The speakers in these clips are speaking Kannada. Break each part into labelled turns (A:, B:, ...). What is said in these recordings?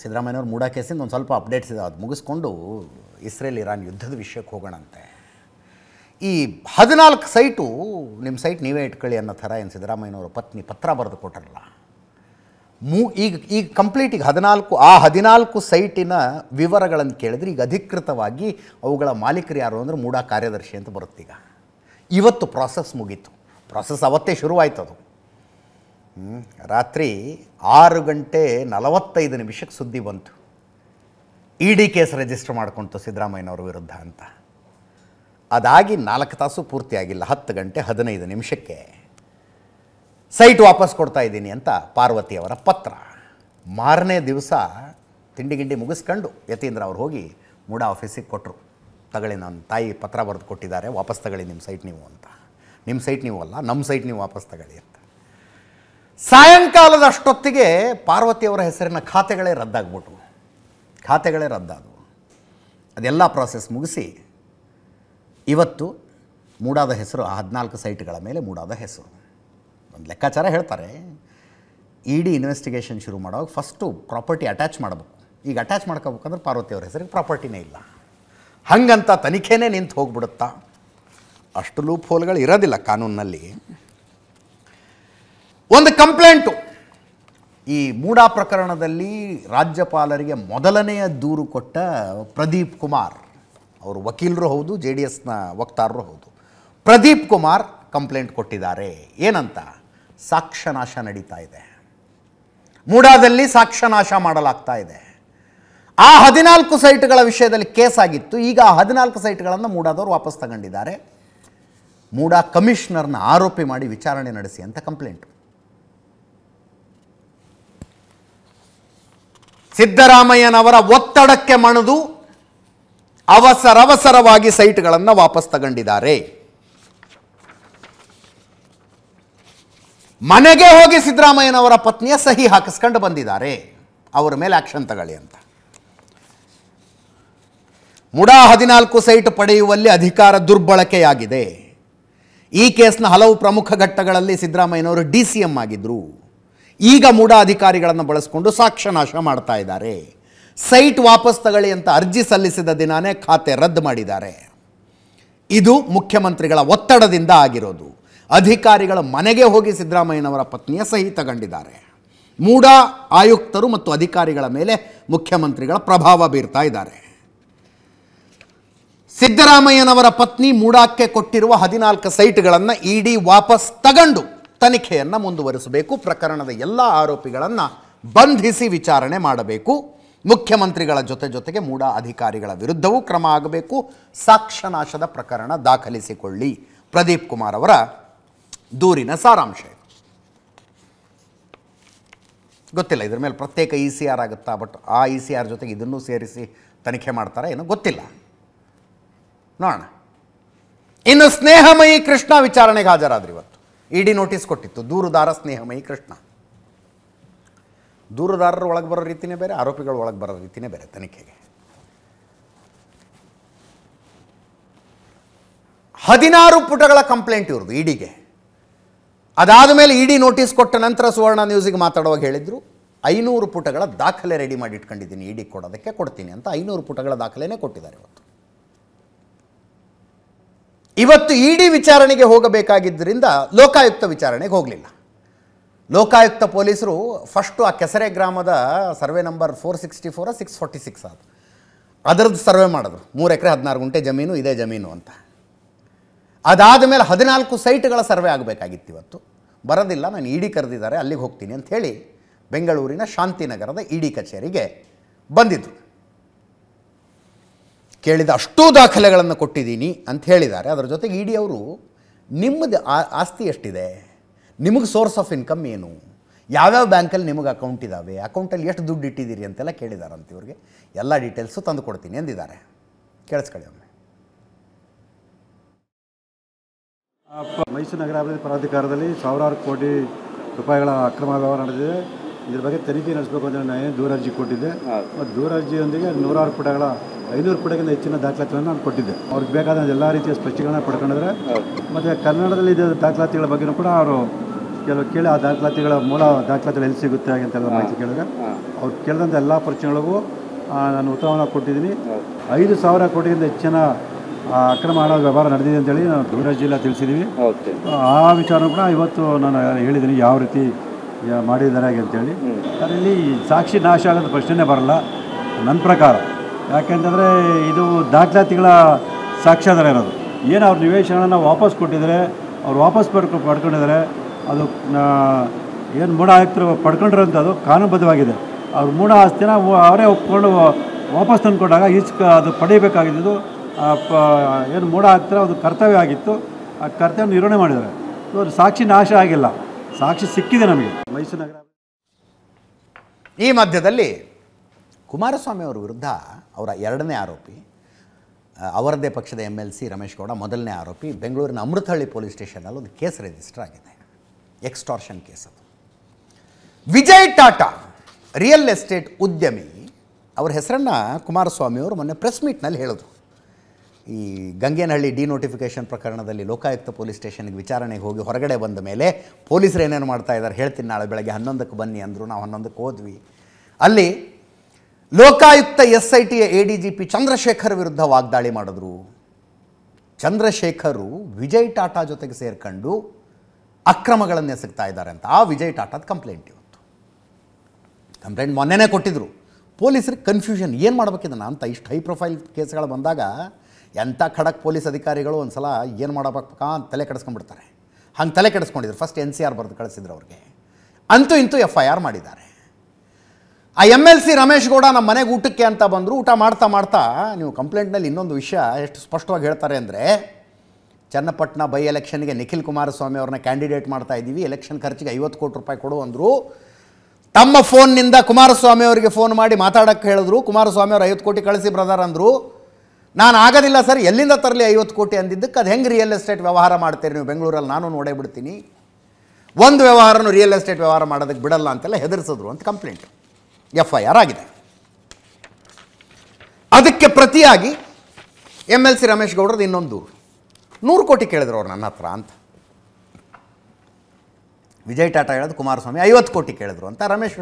A: ಸಿದ್ದರಾಮಯ್ಯವ್ರು ಮೂಡಾ ಕೇಸಿಂದ ಒಂದು ಸ್ವಲ್ಪ ಅಪ್ಡೇಟ್ಸ್ ಇದೆ ಅದು ಮುಗಿಸ್ಕೊಂಡು ಇಸ್ರೇಲ್ ಇರಾನ್ ಯುದ್ಧದ ವಿಷಯಕ್ಕೆ ಹೋಗೋಣಂತೆ ಈ ಹದಿನಾಲ್ಕು ಸೈಟು ನಿಮ್ಮ ಸೈಟ್ ನೀವೇ ಇಟ್ಕೊಳ್ಳಿ ಅನ್ನೋ ಥರ ಏನು ಸಿದ್ದರಾಮಯ್ಯವ್ರ ಪತ್ನಿ ಪತ್ರ ಬರೆದು ಕೊಟ್ಟರಲ್ಲ ಮೂ ಈಗ ಈಗ ಕಂಪ್ಲೀಟ್ ಈಗ ಹದಿನಾಲ್ಕು ಆ ಹದಿನಾಲ್ಕು ಸೈಟಿನ ವಿವರಗಳನ್ನು ಕೇಳಿದ್ರೆ ಈಗ ಅಧಿಕೃತವಾಗಿ ಅವುಗಳ ಮಾಲೀಕರು ಯಾರು ಅಂದರೆ ಮೂಡಾ ಕಾರ್ಯದರ್ಶಿ ಅಂತ ಬರುತ್ತೀಗ ಇವತ್ತು ಪ್ರಾಸೆಸ್ ಮುಗೀತು ಪ್ರಾಸೆಸ್ ಅವತ್ತೇ ಶುರುವಾಯ್ತು ಅದು ರಾತ್ರಿ ಆರು ಗಂಟೆ ನಲವತ್ತೈದು ನಿಮಿಷಕ್ಕೆ ಸುದ್ದಿ ಬಂತು ಇ ಡಿ ಕೇಸ್ ರಿಜಿಸ್ಟರ್ ಮಾಡ್ಕೊಳ್ತು ಸಿದ್ದರಾಮಯ್ಯನವ್ರ ವಿರುದ್ಧ ಅಂತ ಅದಾಗಿ ನಾಲ್ಕು ತಾಸು ಪೂರ್ತಿಯಾಗಿಲ್ಲ ಹತ್ತು ಗಂಟೆ ಹದಿನೈದು ನಿಮಿಷಕ್ಕೆ ಸೈಟ್ ವಾಪಸ್ ಕೊಡ್ತಾ ಇದ್ದೀನಿ ಅಂತ ಪಾರ್ವತಿಯವರ ಪತ್ರ ಮಾರನೇ ದಿವಸ ತಿಂಡಿ ಗಿಂಡಿ ಮುಗಿಸ್ಕೊಂಡು ಯತೀಂದ್ರ ಅವ್ರು ಹೋಗಿ ಮೂಡ ಆಫೀಸಿಗೆ ಕೊಟ್ಟರು ತಗೊಳ್ಳಿ ನನ್ನ ತಾಯಿ ಪತ್ರ ಬರೆದು ಕೊಟ್ಟಿದ್ದಾರೆ ವಾಪಸ್ ತಗೊಳ್ಳಿ ನಿಮ್ಮ ಸೈಟ್ ನೀವು ಅಂತ ನಿಮ್ಮ ಸೈಟ್ ನೀವು ಅಲ್ಲ ನಮ್ಮ ಸೈಟ್ ನೀವು ವಾಪಸ್ ತಗೊಳ್ಳಿ ಅಂತ ಸಾಯಂಕಾಲದಷ್ಟೊತ್ತಿಗೆ ಪಾರ್ವತಿಯವರ ಹೆಸರಿನ ಖಾತೆಗಳೇ ರದ್ದಾಗ್ಬಿಟ್ವು ಖಾತೆಗಳೇ ರದ್ದಾದವು ಅದೆಲ್ಲ ಪ್ರಾಸೆಸ್ ಮುಗಿಸಿ ಇವತ್ತು ಮೂಡಾದ ಹೆಸರು ಆ ಹದಿನಾಲ್ಕು ಸೈಟ್ಗಳ ಮೇಲೆ ಮೂಡಾದ ಹೆಸರು ಒಂದು ಲೆಕ್ಕಾಚಾರ ಹೇಳ್ತಾರೆ ಇ ಡಿ ಇನ್ವೆಸ್ಟಿಗೇಷನ್ ಶುರು ಮಾಡುವಾಗ ಫಸ್ಟು ಪ್ರಾಪರ್ಟಿ ಅಟ್ಯಾಚ್ ಮಾಡಬೇಕು ಈಗ ಅಟ್ಯಾಚ್ ಮಾಡ್ಕೋಬೇಕಂದ್ರೆ ಪಾರ್ವತಿಯವ್ರ ಹೆಸರಿಗೆ ಪ್ರಾಪರ್ಟಿನೇ ಇಲ್ಲ ಹಾಗಂತ ತನಿಖೆನೇ ನಿಂತು ಹೋಗ್ಬಿಡುತ್ತಾ ಅಷ್ಟು ಲೂಪ್ ಹೋಲ್ಗಳು ಇರೋದಿಲ್ಲ ಕಾನೂನಿನಲ್ಲಿ ಒಂದು ಕಂಪ್ಲೇಂಟು ಈ ಮೂಡಾ ಪ್ರಕರಣದಲ್ಲಿ ರಾಜ್ಯಪಾಲರಿಗೆ ಮೊದಲನೆಯ ದೂರು ಕೊಟ್ಟ ಪ್ರದೀಪ್ ಕುಮಾರ್ ಅವರು ವಕೀಲರು ಹೌದು ಜೆ ಡಿ ಎಸ್ನ ವಕ್ತಾರರು ಹೌದು ಪ್ರದೀಪ್ ಕುಮಾರ್ ಕಂಪ್ಲೇಂಟ್ ಕೊಟ್ಟಿದ್ದಾರೆ ಏನಂತ ಸಾಕ್ಷ್ಯನಾಶ ನಡೀತಾ ಇದೆ ಮೂಡಾದಲ್ಲಿ ಸಾಕ್ಷ್ಯನಾಶ ಮಾಡಲಾಗ್ತಾ ಇದೆ ಆ ಹದಿನಾಲ್ಕು ಸೈಟ್ಗಳ ವಿಷಯದಲ್ಲಿ ಕೇಸ್ ಆಗಿತ್ತು ಈಗ ಆ ಹದಿನಾಲ್ಕು ಸೈಟ್ಗಳನ್ನು ಮೂಡಾದವರು ವಾಪಸ್ ತಗೊಂಡಿದ್ದಾರೆ ಮೂಡಾ ಕಮಿಷನರ್ನ ಆರೋಪಿ ಮಾಡಿ ವಿಚಾರಣೆ ನಡೆಸಿ ಅಂತ ಕಂಪ್ಲೇಂಟು ಸಿದ್ದರಾಮಯ್ಯನವರ ಒತ್ತಡಕ್ಕೆ ಮಣಿದು ಅವಸರವಸರವಾಗಿ ಸೈಟ್ಗಳನ್ನು ವಾಪಸ್ ತಗೊಂಡಿದ್ದಾರೆ ಮನೆಗೆ ಹೋಗಿ ಸಿದ್ದರಾಮಯ್ಯನವರ ಪತ್ನಿಯ ಸಹಿ ಹಾಕಿಸ್ಕೊಂಡು ಬಂದಿದ್ದಾರೆ ಅವರ ಮೇಲೆ ಆಕ್ಷನ್ ತಗೊಳ್ಳಿ ಅಂತ ಮುಡಾ ಹದಿನಾಲ್ಕು ಸೈಟ್ ಪಡೆಯುವಲ್ಲಿ ಅಧಿಕಾರ ದುರ್ಬಳಕೆಯಾಗಿದೆ ಈ ಕೇಸ್ನ ಹಲವು ಪ್ರಮುಖ ಘಟ್ಟಗಳಲ್ಲಿ ಸಿದ್ದರಾಮಯ್ಯನವರು ಡಿ ಸಿ ಎಂ ಆಗಿದ್ದರು ಈಗ ಮೂಢ ಅಧಿಕಾರಿಗಳನ್ನು ಬಳಸಿಕೊಂಡು ಸಾಕ್ಷ್ಯನಾಶ ಮಾಡ್ತಾ ಇದ್ದಾರೆ ಸೈಟ್ ವಾಪಸ್ ತಗೊಳ್ಳಿ ಅಂತ ಅರ್ಜಿ ಸಲ್ಲಿಸಿದ ದಿನಾನೇ ಖಾತೆ ರದ್ದು ಮಾಡಿದ್ದಾರೆ ಇದು ಮುಖ್ಯಮಂತ್ರಿಗಳ ಒತ್ತಡದಿಂದ ಆಗಿರೋದು ಅಧಿಕಾರಿಗಳ ಮನೆಗೆ ಹೋಗಿ ಸಿದ್ದರಾಮಯ್ಯನವರ ಪತ್ನಿಯ ಸಹಿ ತಗೊಂಡಿದ್ದಾರೆ ಮೂಢ ಆಯುಕ್ತರು ಮತ್ತು ಅಧಿಕಾರಿಗಳ ಮೇಲೆ ಮುಖ್ಯಮಂತ್ರಿಗಳ ಪ್ರಭಾವ ಬೀರ್ತಾ ಇದ್ದಾರೆ ಸಿದ್ದರಾಮಯ್ಯನವರ ಪತ್ನಿ ಮೂಡಾಕ್ಕೆ ಕೊಟ್ಟಿರುವ ಹದಿನಾಲ್ಕು ಸೈಟ್ಗಳನ್ನು ಇಡಿ ವಾಪಸ್ ತಗೊಂಡು ತನಿಖೆಯನ್ನು ಮುಂದುವರಿಸಬೇಕು ಪ್ರಕರಣದ ಎಲ್ಲ ಆರೋಪಿಗಳನ್ನು ಬಂಧಿಸಿ ವಿಚಾರಣೆ ಮಾಡಬೇಕು ಮುಖ್ಯಮಂತ್ರಿಗಳ ಜೊತೆ ಜೊತೆಗೆ ಮೂಡ ಅಧಿಕಾರಿಗಳ ವಿರುದ್ಧವೂ ಕ್ರಮ ಆಗಬೇಕು ಸಾಕ್ಷ್ಯನಾಶದ ಪ್ರಕರಣ ದಾಖಲಿಸಿಕೊಳ್ಳಿ ಪ್ರದೀಪ್ ಕುಮಾರ್ ಅವರ ದೂರಿನ ಸಾರಾಂಶ ಗೊತ್ತಿಲ್ಲ ಇದ್ರ ಮೇಲೆ ಪ್ರತ್ಯೇಕ ಇ ಸಿ ಆರ್ ಆಗುತ್ತಾ ಬಟ್ ಆ ಇ ಸಿ ಆರ್ ಜೊತೆಗೆ ಇದನ್ನು ಸೇರಿಸಿ ತನಿಖೆ ಮಾಡ್ತಾರೆ ಏನೋ ಗೊತ್ತಿಲ್ಲ ನೋಡೋಣ ಇನ್ನು ಸ್ನೇಹಮಯಿ ಕೃಷ್ಣ ವಿಚಾರಣೆಗೆ ಹಾಜರಾದ್ರಿ ಇವತ್ತು ಇಡಿ ನೋಟಿಸ್ ಕೊಟ್ಟಿತ್ತು ದೂರುದಾರ ಮೈ ಕೃಷ್ಣ ದೂರುದಾರರು ಒಳಗೆ ಬರೋ ರೀತಿಯೇ ಬೇರೆ ಆರೋಪಿಗಳು ಒಳಗೆ ಬರೋ ರೀತಿಯೇ ಬೇರೆ ತನಿಖೆಗೆ ಹದಿನಾರು ಪುಟಗಳ ಕಂಪ್ಲೇಂಟ್ ಇವ್ರದ್ದು ಇಡಿಗೆ ಅದಾದ ಮೇಲೆ ಇಡಿ ನೋಟಿಸ್ ಕೊಟ್ಟ ನಂತರ ಸುವರ್ಣ ನ್ಯೂಸಿಗೆ ಮಾತಾಡುವಾಗ ಹೇಳಿದ್ರು ಐನೂರು ಪುಟಗಳ ದಾಖಲೆ ರೆಡಿ ಮಾಡಿ ಇಟ್ಕೊಂಡಿದ್ದೀನಿ ಇಡಿ ಕೊಡೋದಕ್ಕೆ ಕೊಡ್ತೀನಿ ಅಂತ ಐನೂರು ಪುಟಗಳ ದಾಖಲೆನೇ ಕೊಟ್ಟಿದ್ದಾರೆ ಇವತ್ತು ಇವತ್ತು ಇಡಿ ವಿಚಾರಣೆಗೆ ಹೋಗಬೇಕಾಗಿದ್ದರಿಂದ ಲೋಕಾಯುಕ್ತ ವಿಚಾರಣೆಗೆ ಹೋಗಲಿಲ್ಲ ಲೋಕಾಯುಕ್ತ ಪೊಲೀಸರು ಫಸ್ಟು ಆ ಕೆಸರೆ ಗ್ರಾಮದ survey number four sixty four six forty six ಅದು ಅದರದ್ದು ಸರ್ವೆ ಮಾಡಿದ್ರು ಮೂರು ಎಕರೆ ಹದಿನಾರು ಗುಂಟೆ ಜಮೀನು ಇದೇ ಜಮೀನು ಅಂತ ಅದಾದ ಮೇಲೆ ಹದಿನಾಲ್ಕು ಸೈಟ್ಗಳ ಸರ್ವೆ ಆಗಬೇಕಾಗಿತ್ತು ಇವತ್ತು ಬರೋದಿಲ್ಲ ನಾನು ಇಡಿ ಕರೆದಿದ್ದಾರೆ ಅಲ್ಲಿಗೆ ಹೋಗ್ತೀನಿ ಅಂಥೇಳಿ ಬೆಂಗಳೂರಿನ ಶಾಂತಿನಗರದ ಇಡಿ ಕಚೇರಿಗೆ ಬಂದಿದ್ದರು ಕೇಳಿದ ಅಷ್ಟೂ ದಾಖಲೆಗಳನ್ನು ಕೊಟ್ಟಿದ್ದೀನಿ ಅಂತ ಹೇಳಿದ್ದಾರೆ ಅದರ ಜೊತೆಗೆ ಇಡೀ ಅವರು ನಿಮ್ಮದು ಆಸ್ತಿ ಎಷ್ಟಿದೆ ನಿಮಗೆ ಸೋರ್ಸ್ ಆಫ್ ಇನ್ಕಮ್ ಏನು ಯಾವ್ಯಾವ ಬ್ಯಾಂಕಲ್ಲಿ ನಿಮಗೆ ಅಕೌಂಟ್ ಇದ್ದಾವೆ ಅಕೌಂಟಲ್ಲಿ ಎಷ್ಟು ದುಡ್ಡು ಇಟ್ಟಿದ್ದೀರಿ ಅಂತೆಲ್ಲ ಕೇಳಿದಾರಂತೆ ಇವ್ರಿಗೆ ಎಲ್ಲ ಡೀಟೇಲ್ಸು ತಂದು ಕೊಡ್ತೀನಿ ಅಂದಿದ್ದಾರೆ ಕೇಳಿಸ್ಕೊಳ್ಳಿ
B: ಒಮ್ಮೆ ಮೈಸೂರು ನಗರಾಭಿವೃದ್ಧಿ ಪ್ರಾಧಿಕಾರದಲ್ಲಿ ಸಾವಿರಾರು ಕೋಟಿ ರೂಪಾಯಿಗಳ ಅಕ್ರಮ ವ್ಯವಹಾರ ನಡೆದಿದೆ ಇದ್ರ ಬಗ್ಗೆ ತನಿಖೆ ನಡೆಸಬೇಕು ಅಂತ ನಾನು ಅರ್ಜಿ ಕೊಟ್ಟಿದ್ದೆ ಮತ್ತು ಅರ್ಜಿಯೊಂದಿಗೆ ನೂರಾರು ಪುಟಗಳ ಐನೂರು ಕೋಟಿಗಿಂತ ಹೆಚ್ಚಿನ ದಾಖಲಾತಿಗಳನ್ನು ನಾನು ಕೊಟ್ಟಿದ್ದೆ ಅವ್ರಿಗೆ ಬೇಕಾದ ಎಲ್ಲ ರೀತಿಯ ಸ್ಪಷ್ಟೀಕರಣ ಪಡ್ಕೊಂಡಿದ್ರೆ ಮತ್ತು ಕನ್ನಡದಲ್ಲಿ ಇದ್ದ ದಾಖಲಾತಿಗಳ ಬಗ್ಗೆ ಕೂಡ ಅವರು ಕೆಲವು ಕೇಳಿ ಆ ದಾಖಲಾತಿಗಳ ಮೂಲ ದಾಖಲಾತಿಗಳು ಎಲ್ಲಿ ಸಿಗುತ್ತೆ ಅಂತೆಲ್ಲ ಮಾಹಿತಿ ಕೇಳಿದ್ರೆ ಅವ್ರು ಕೇಳಿದಂಥ ಎಲ್ಲ ಪ್ರಶ್ನೆಗಳಿಗೂ ನಾನು ಉತ್ತರವನ್ನು ಕೊಟ್ಟಿದ್ದೀನಿ ಐದು ಸಾವಿರ ಕೋಟಿಗಿಂತ ಹೆಚ್ಚಿನ ಅಕ್ರಮ ಹಣ ವ್ಯವಹಾರ ನಡೆದಿದೆ ಅಂತೇಳಿ ನಾನು ದೂರ ಜಿಲ್ಲಾ ತಿಳಿಸಿದ್ದೀವಿ ಆ ವಿಚಾರ ಕೂಡ ಇವತ್ತು ನಾನು ಹೇಳಿದ್ದೀನಿ ಯಾವ ರೀತಿ ಮಾಡಿದ್ದಾರೆ ಅಂತೇಳಿ ಅದರಲ್ಲಿ ಸಾಕ್ಷಿ ನಾಶ ಆಗೋದು ಪ್ರಶ್ನೆನೇ ಬರಲ್ಲ ನನ್ನ ಪ್ರಕಾರ ಯಾಕೆಂತಂದರೆ ಇದು ದಾಖಲಾತಿಗಳ ಸಾಕ್ಷ್ಯಾಧಾರ ಇರೋದು ಏನು ಅವ್ರ ನಿವೇಶನನ ವಾಪಸ್ ಕೊಟ್ಟಿದ್ದಾರೆ ಅವ್ರು ವಾಪಸ್ ಪಡ್ಕೊ ಪಡ್ಕೊಂಡಿದ್ದಾರೆ ಅದು ಏನು ಮೂಢ ಆಯುಕ್ತರು ಪಡ್ಕೊಂಡಿರೋಂಥ ಅದು ಕಾನೂನುಬದ್ಧವಾಗಿದೆ ಅವ್ರ ಮೂಢ ಆಸ್ತಿನ ಅವರೇ ಒಪ್ಕೊಂಡು ವಾಪಸ್ ತಂದುಕೊಂಡಾಗ ಈಚ ಅದು ಪಡೀಬೇಕಾಗಿದ್ದು ಪ ಏನು ಮೂಢ ಆಗ್ತಾರೆ ಅದು ಕರ್ತವ್ಯ ಆಗಿತ್ತು ಆ ಕರ್ತವ್ಯ ನಿರ್ವಹಣೆ ಮಾಡಿದ್ದಾರೆ ಅವ್ರ ಸಾಕ್ಷಿ ನಾಶ ಆಗಿಲ್ಲ ಸಾಕ್ಷಿ ಸಿಕ್ಕಿದೆ ನಮಗೆ ಮೈಸೂರು ನಗರ
A: ಈ ಮಧ್ಯದಲ್ಲಿ ಕುಮಾರಸ್ವಾಮಿ ಅವರ ವಿರುದ್ಧ ಅವರ ಎರಡನೇ ಆರೋಪಿ ಅವರದೇ ಪಕ್ಷದ M L C Ramesh Gowda ಮೊದಲನೇ ಆರೋಪಿ ಬೆಂಗಳೂರಿನ ಅಮೃತಹಳ್ಳಿ ಪೊಲೀಸ್ ಸ್ಟೇಷನಲ್ಲಿ ಒಂದು ಕೇಸ್ ರಿಜಿಸ್ಟರ್ ಆಗಿದೆ ಎಕ್ಸ್ಟಾರ್ಷನ್ ಕೇಸ್ ಅದು ವಿಜಯ್ ಟಾಟಾ ರಿಯಲ್ ಎಸ್ಟೇಟ್ ಉದ್ಯಮಿ ಅವರ ಹೆಸರನ್ನು ಕುಮಾರಸ್ವಾಮಿಯವರು ಮೊನ್ನೆ ಪ್ರೆಸ್ ಮೀಟ್ನಲ್ಲಿ ಹೇಳಿದ್ರು ಈ ಗಂಗೇನಹಳ್ಳಿ ಡಿನೋಟಿಫಿಕೇಷನ್ ಪ್ರಕರಣದಲ್ಲಿ ಲೋಕಾಯುಕ್ತ ಪೊಲೀಸ್ ಸ್ಟೇಷನ್ಗೆ ವಿಚಾರಣೆಗೆ ಹೋಗಿ ಹೊರಗಡೆ ಬಂದ ಮೇಲೆ ಪೊಲೀಸರು ಏನೇನು ಮಾಡ್ತಾ ಇದ್ದಾರೆ ಹೇಳ್ತೀನಿ ನಾಳೆ ಬೆಳಗ್ಗೆ ಹನ್ನೊಂದಕ್ಕೆ ಬನ್ನಿ ಅಂದರು ನಾವು ಹನ್ನೊಂದಕ್ಕೆ ಹೋದ್ವಿ ಅಲ್ಲಿ ಲೋಕಾಯುಕ್ತ ಎಸ್ ಐ ಟಿಯ A D G P Chandrashekhar ವಿರುದ್ಧ ವಾಗ್ದಾಳಿ ಮಾಡಿದ್ರು ಚಂದ್ರಶೇಖರು ವಿಜಯ್ ಟಾಟಾ ಜೊತೆಗೆ ಸೇರ್ಕೊಂಡು ಅಕ್ರಮಗಳನ್ನು ಎಸಗ್ತಾ ಇದ್ದಾರೆ ಅಂತ ಆ ವಿಜಯ್ ಟಾಟಾದ ಕಂಪ್ಲೇಂಟ್ ಇವತ್ತು ಕಂಪ್ಲೇಂಟ್ ಮೊನ್ನೆನೇ ಕೊಟ್ಟಿದ್ರು ಪೊಲೀಸರಿಗೆ ಕನ್ಫ್ಯೂಷನ್ ಏನು ಮಾಡಬೇಕಿದನ ಅಂತ ಇಷ್ಟು ಹೈ ಪ್ರೊಫೈಲ್ ಕೇಸ್ಗಳು ಬಂದಾಗ ಎಂಥ ಖಡಕ್ ಪೊಲೀಸ್ ಅಧಿಕಾರಿಗಳು ಒಂದು ಸಲ ಏನು ಮಾಡಬೇಕಾ ಅಂತ ತಲೆ ಕೆಡಿಸ್ಕೊಂಡ್ಬಿಡ್ತಾರೆ ಹಂಗೆ ತಲೆ ಕೆಡಿಸ್ಕೊಂಡಿದ್ರು ಫಸ್ಟ್ ಎನ್ ಸಿ ಆರ್ ಬರೆದು ಕಳಿಸಿದ್ರು ಅವ್ರಿಗೆ ಅಂತೂ ಇಂತೂ ಎಫ್ ಐ ಆರ್ ಮಾಡಿದ್ದಾರೆ ಆ M L C Ramesh Gowda ನಮ್ಮ ಮನೆಗೆ ಊಟಕ್ಕೆ ಅಂತ ಬಂದರು ಊಟ ಮಾಡ್ತಾ ಮಾಡ್ತಾ ನೀವು ಕಂಪ್ಲೇಂಟ್ನಲ್ಲಿ ಇನ್ನೊಂದು ವಿಷಯ ಎಷ್ಟು ಸ್ಪಷ್ಟವಾಗಿ ಹೇಳ್ತಾರೆ ಅಂದರೆ ಚನ್ನಪಟ್ಟಣ ಬೈ ಎಲೆಕ್ಷನ್ಗೆ ನಿಖಿಲ್ ಕುಮಾರಸ್ವಾಮಿ ಅವ್ರನ್ನ ಕ್ಯಾಂಡಿಡೇಟ್ ಮಾಡ್ತಾ ಇದ್ದೀವಿ ಎಲೆಕ್ಷನ್ ಖರ್ಚಿಗೆ ಐವತ್ತು ಕೋಟಿ ರೂಪಾಯಿ ಕೊಡು ಅಂದರು ತಮ್ಮ ಫೋನ್ನಿಂದ ಕುಮಾರಸ್ವಾಮಿ ಅವರಿಗೆ ಫೋನ್ ಮಾಡಿ ಮಾತಾಡೋಕ್ಕೆ ಹೇಳಿದ್ರು ಕುಮಾರಸ್ವಾಮಿ ಅವರು ಐವತ್ತು ಕೋಟಿ ಕಳಿಸಿ ಬ್ರದರ್ ಅಂದರು ನಾನು ಆಗೋದಿಲ್ಲ ಸರ್ ಎಲ್ಲಿಂದ ತರಲಿ ಐವತ್ತು ಕೋಟಿ ಅಂದಿದ್ದಕ್ಕೆ ಅದು ಹೆಂಗೆ ರಿಯಲ್ ಎಸ್ಟೇಟ್ ವ್ಯವಹಾರ ಮಾಡ್ತೀರಿ ನೀವು ಬೆಂಗಳೂರಲ್ಲಿ ನಾನು ನೋಡೇ ಬಿಡ್ತೀನಿ ಒಂದು ವ್ಯವಹಾರನೂ ರಿಯಲ್ ಎಸ್ಟೇಟ್ ವ್ಯವಹಾರ ಮಾಡೋದಕ್ಕೆ ಬಿಡಲ್ಲ ಅಂತೆಲ್ಲ ಹೆದರಿಸಿದ್ರು ಅಂತ ಕಂಪ್ಲೇಂಟ್ ಎಫ್ ಐ ಆರ್ ಆಗಿದೆ ಅದಕ್ಕೆ ಪ್ರತಿಯಾಗಿ ಎಮ್ ಎಲ್ ಸಿ ರಮೇಶ್ ಗೌಡ್ರದ್ದು ಇನ್ನೊಂದು ದೂರು ನೂರು ಕೋಟಿ ಕೇಳಿದ್ರು ಅವ್ರು ನನ್ನ ಹತ್ರ ಅಂತ ವಿಜಯ್ ಟಾಟಾ ಹೇಳೋದು ಕುಮಾರಸ್ವಾಮಿ ಐವತ್ತು ಕೋಟಿ ಕೇಳಿದ್ರು ಅಂತ ರಮೇಶ್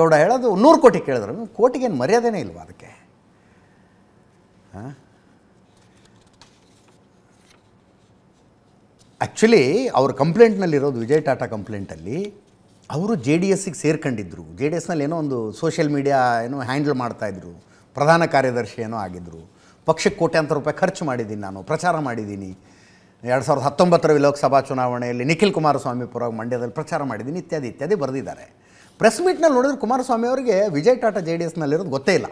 A: ಗೌಡ ಹೇಳೋದು ನೂರು ಕೋಟಿ ಕೇಳಿದ್ರು ಕೋಟಿಗೇನು ಮರ್ಯಾದೆನೇ ಇಲ್ವ ಅದಕ್ಕೆ ಹಾಂ ಆ್ಯಕ್ಚುಲಿ ಅವ್ರ ಕಂಪ್ಲೇಂಟ್ನಲ್ಲಿರೋದು ವಿಜಯ್ ಟಾಟಾ ಕಂಪ್ಲೇಂಟಲ್ಲಿ ಅವರು ಜೆ ಡಿ ಎಸ್ಸಿಗೆ ಸೇರ್ಕೊಂಡಿದ್ದರು ಜೆ ಡಿ ಎಸ್ನಲ್ಲಿ ಏನೋ ಒಂದು ಸೋಷಿಯಲ್ ಮೀಡಿಯಾ ಏನೋ ಹ್ಯಾಂಡಲ್ ಮಾಡ್ತಾಯಿದ್ರು ಪ್ರಧಾನ ಕಾರ್ಯದರ್ಶಿ ಏನೋ ಆಗಿದ್ದರು ಪಕ್ಷಕ್ಕೆ ಕೋಟ್ಯಾಂತರ ರೂಪಾಯಿ ಖರ್ಚು ಮಾಡಿದ್ದೀನಿ ನಾನು ಪ್ರಚಾರ ಮಾಡಿದ್ದೀನಿ ಎರಡು ಸಾವಿರದ ಹತ್ತೊಂಬತ್ತರ ಲೋಕಸಭಾ ಚುನಾವಣೆಯಲ್ಲಿ ನಿಖಿಲ್ ಕುಮಾರಸ್ವಾಮಿ ಪುರವಾಗಿ ಮಂಡ್ಯದಲ್ಲಿ ಪ್ರಚಾರ ಮಾಡಿದ್ದೀನಿ ಇತ್ಯಾದಿ ಇತ್ಯಾದಿ ಬರೆದಿದ್ದಾರೆ ಪ್ರೆಸ್ ಮೀಟ್ನಲ್ಲಿ ನೋಡಿದ್ರೆ ಕುಮಾರಸ್ವಾಮಿ ಅವರಿಗೆ ವಿಜಯ್ ಟಾಟಾ ಜೆ ಡಿ ಎಸ್ನಲ್ಲಿರೋದು ಗೊತ್ತೇ ಇಲ್ಲ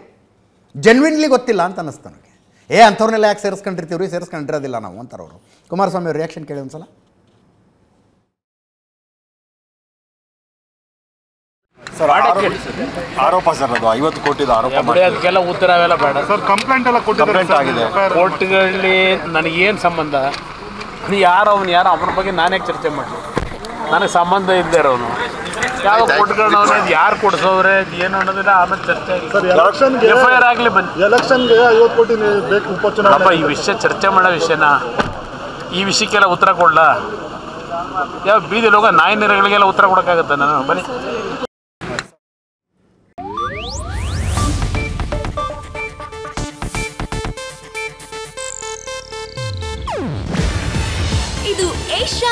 A: ಜೆನ್ವಿನ್ಲಿ ಗೊತ್ತಿಲ್ಲ ಅಂತ ಅನ್ನಿಸ್ತು ನನಗೆ ಏ ಅಂಥವ್ರನ್ನೆಲ್ಲ ಯಾಕೆ ಸೇರಿಸ್ಕೊಂಡಿರ್ತೀವ್ರಿ ಸೇರಿಸ್ಕೊಂಡಿರೋದಿಲ್ಲ ನಾವು ಅಂತಾರವರು ಕುಮಾರಸ್ವಾಮಿ ಅವ್ರ ರಿಯಾಕ್ಷನ್ ಕೇಳಿ ಒಂದು ಸಲ
B: ಸರ್ ಆರೋಪ ಸರ್ ಅದು ಐವತ್ತು ಕೋಟಿ ಆರೋಪ ಅದಕ್ಕೆಲ್ಲ ಉತ್ತರ ಅವೆಲ್ಲ ಬೇಡ ಸರ್ ಕಂಪ್ಲೇಂಟ್ ಎಲ್ಲ ಕಂಪ್ಲೇಂಟ್ ಆಗಿದೆ ಕೋರ್ಟ್ಗಳಲ್ಲಿ ನನಗೇನು ಸಂಬಂಧ ಯಾರು
A: ಅವನು ಯಾರು ಅವನ ಬಗ್ಗೆ ನಾನೇ ಚರ್ಚೆ ಮಾಡಲಿ ನನಗೆ ಸಂಬಂಧ ಇಲ್ಲದೆ ಇರೋನು ಯಾವ ಕೋರ್ಟ್ಗಳನ್ನ ಅವನ ಯಾರು
B: ಅದು ಏನು ಅನ್ನೋದಿಲ್ಲ ಆಮೇಲೆ ಚರ್ಚೆ ಎಲೆಕ್ಷನ್ ಎಫ್ ಐ ಆರ್ ಆಗಲಿ ಬನ್ನಿ ಎಲೆಕ್ಷನ್ಗೆ ಐವತ್ತು ಕೋಟಿ ಬೇಕು ಉಪಚುನಾವಣೆ ಈ
A: ವಿಷಯ ಚರ್ಚೆ ಮಾಡೋ ವಿಷಯನ ಈ ವಿಷಯಕ್ಕೆಲ್ಲ ಉತ್ತರ ಕೊಡಲ ಯಾವ ಬೀದಿ ಲೋಕ ನಾಯಿ ಉತ್ತರ ಕೊಡೋಕ್ಕಾಗತ್ತೆ ನಾನು ಬನ್ನಿ